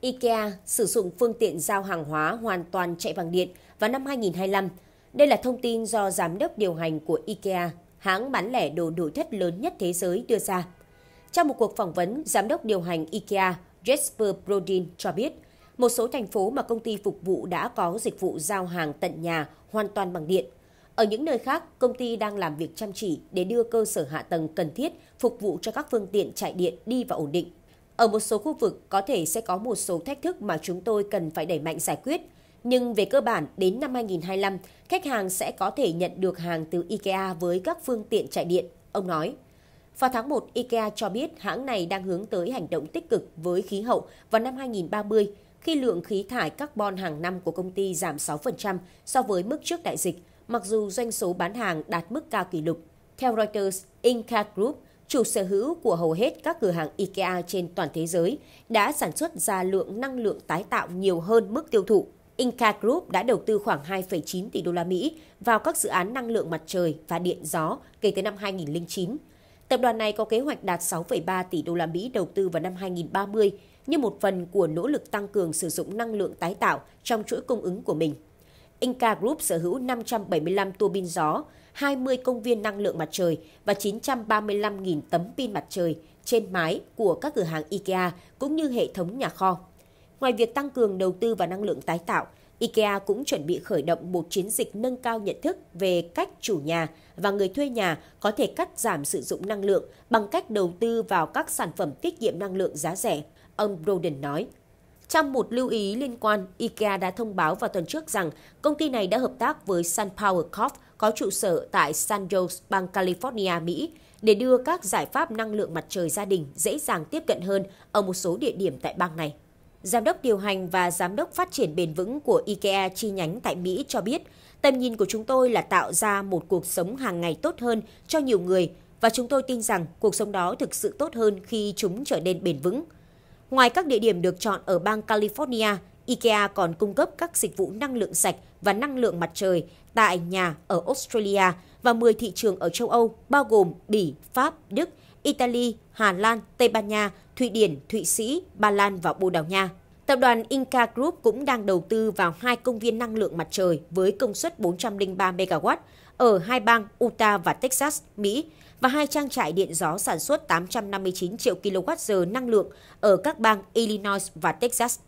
IKEA sử dụng phương tiện giao hàng hóa hoàn toàn chạy bằng điện vào năm 2025. Đây là thông tin do giám đốc điều hành của IKEA, hãng bán lẻ đồ nội thất lớn nhất thế giới đưa ra. Trong một cuộc phỏng vấn, giám đốc điều hành IKEA Jesper Brodin cho biết, một số thành phố mà công ty phục vụ đã có dịch vụ giao hàng tận nhà hoàn toàn bằng điện. Ở những nơi khác, công ty đang làm việc chăm chỉ để đưa cơ sở hạ tầng cần thiết phục vụ cho các phương tiện chạy điện đi và ổn định. Ở một số khu vực có thể sẽ có một số thách thức mà chúng tôi cần phải đẩy mạnh giải quyết. Nhưng về cơ bản, đến năm 2025, khách hàng sẽ có thể nhận được hàng từ IKEA với các phương tiện chạy điện, ông nói. Vào tháng 1, IKEA cho biết hãng này đang hướng tới hành động tích cực với khí hậu vào năm 2030 khi lượng khí thải carbon hàng năm của công ty giảm 6% so với mức trước đại dịch, mặc dù doanh số bán hàng đạt mức cao kỷ lục. Theo Reuters, Inca Group chủ sở hữu của hầu hết các cửa hàng IKEA trên toàn thế giới, đã sản xuất ra lượng năng lượng tái tạo nhiều hơn mức tiêu thụ. Inca Group đã đầu tư khoảng 2,9 tỷ đô la Mỹ vào các dự án năng lượng mặt trời và điện gió kể từ năm 2009. Tập đoàn này có kế hoạch đạt 6,3 tỷ đô la Mỹ đầu tư vào năm 2030 như một phần của nỗ lực tăng cường sử dụng năng lượng tái tạo trong chuỗi cung ứng của mình. Inca Group sở hữu 575 tua bin gió, 20 công viên năng lượng mặt trời và 935.000 tấm pin mặt trời trên mái của các cửa hàng IKEA cũng như hệ thống nhà kho. Ngoài việc tăng cường đầu tư vào năng lượng tái tạo, IKEA cũng chuẩn bị khởi động một chiến dịch nâng cao nhận thức về cách chủ nhà và người thuê nhà có thể cắt giảm sử dụng năng lượng bằng cách đầu tư vào các sản phẩm tiết kiệm năng lượng giá rẻ, ông Broden nói. Trong một lưu ý liên quan, IKEA đã thông báo vào tuần trước rằng công ty này đã hợp tác với SunPower Corp có trụ sở tại San Jose, bang California, Mỹ để đưa các giải pháp năng lượng mặt trời gia đình dễ dàng tiếp cận hơn ở một số địa điểm tại bang này. Giám đốc điều hành và giám đốc phát triển bền vững của IKEA chi nhánh tại Mỹ cho biết, tầm nhìn của chúng tôi là tạo ra một cuộc sống hàng ngày tốt hơn cho nhiều người và chúng tôi tin rằng cuộc sống đó thực sự tốt hơn khi chúng trở nên bền vững. Ngoài các địa điểm được chọn ở bang California, IKEA còn cung cấp các dịch vụ năng lượng sạch và năng lượng mặt trời tại nhà ở Australia và 10 thị trường ở châu Âu bao gồm Bỉ, Pháp, Đức, Italy, Hà Lan, Tây Ban Nha, Thụy Điển, Thụy Sĩ, Ba Lan và Bồ Đào Nha. Tập đoàn Inca Group cũng đang đầu tư vào hai công viên năng lượng mặt trời với công suất 403 MW ở hai bang Utah và Texas, Mỹ và hai trang trại điện gió sản xuất 859 triệu kWh năng lượng ở các bang Illinois và Texas.